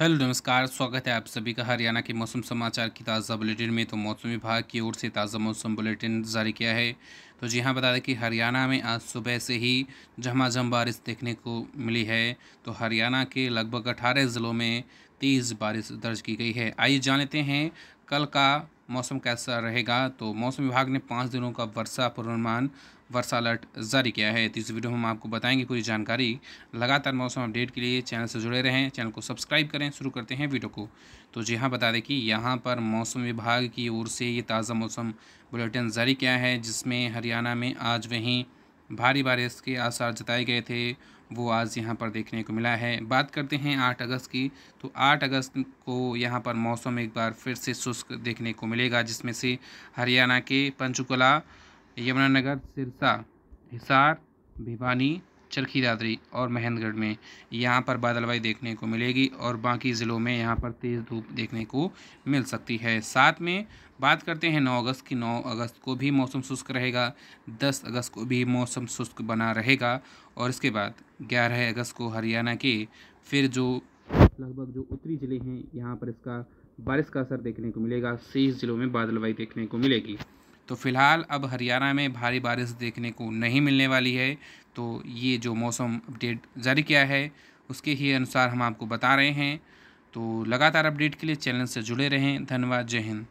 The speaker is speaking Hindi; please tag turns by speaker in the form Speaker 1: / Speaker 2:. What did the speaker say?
Speaker 1: हेलो नमस्कार स्वागत है आप सभी का हरियाणा के मौसम समाचार की ताज़ा बुलेटिन में तो मौसम विभाग की ओर से ताज़ा मौसम बुलेटिन जारी किया है तो जी हाँ बता दें कि हरियाणा में आज सुबह से ही झमाझम बारिश देखने को मिली है तो हरियाणा के लगभग अठारह ज़िलों में तेज़ बारिश दर्ज की गई है आइए जान लेते हैं कल का मौसम कैसा रहेगा तो मौसम विभाग ने पाँच दिनों का वर्षा पूर्वानुमान वर्षा अलर्ट जारी किया है तो इस वीडियो में हम आपको बताएंगे पूरी जानकारी लगातार मौसम अपडेट के लिए चैनल से जुड़े रहें चैनल को सब्सक्राइब करें शुरू करते हैं वीडियो को तो जी हाँ बता दें कि यहाँ पर मौसम विभाग की ओर से ये ताज़ा मौसम बुलेटिन जारी किया है जिसमें हरियाणा में आज वहीं भारी बारिश के आसार जताए गए थे वो आज यहाँ पर देखने को मिला है बात करते हैं आठ अगस्त की तो आठ अगस्त को यहाँ पर मौसम एक बार फिर से शुष्क देखने को मिलेगा जिसमें से हरियाणा के पंचकुला यमुनानगर सिरसा हिसार भिवानी चरखी दादरी और महेंद्रगढ़ में यहाँ पर बादलवाई देखने को मिलेगी और बाकी ज़िलों में यहाँ पर तेज़ धूप देखने को मिल सकती है साथ में बात करते हैं 9 अगस्त की 9 अगस्त को भी मौसम शुष्क रहेगा 10 अगस्त को भी मौसम शुष्क बना रहेगा और इसके बाद 11 अगस्त को हरियाणा के फिर जो लगभग जो उत्तरी ज़िले हैं यहाँ पर इसका बारिश का असर देखने को मिलेगा शेष ज़िलों में बादलवाई देखने को मिलेगी तो फिलहाल अब हरियाणा में भारी बारिश देखने को नहीं मिलने वाली है तो ये जो मौसम अपडेट जारी किया है उसके ही अनुसार हम आपको बता रहे हैं तो लगातार अपडेट के लिए चैनल से जुड़े रहें धन्यवाद जय हिंद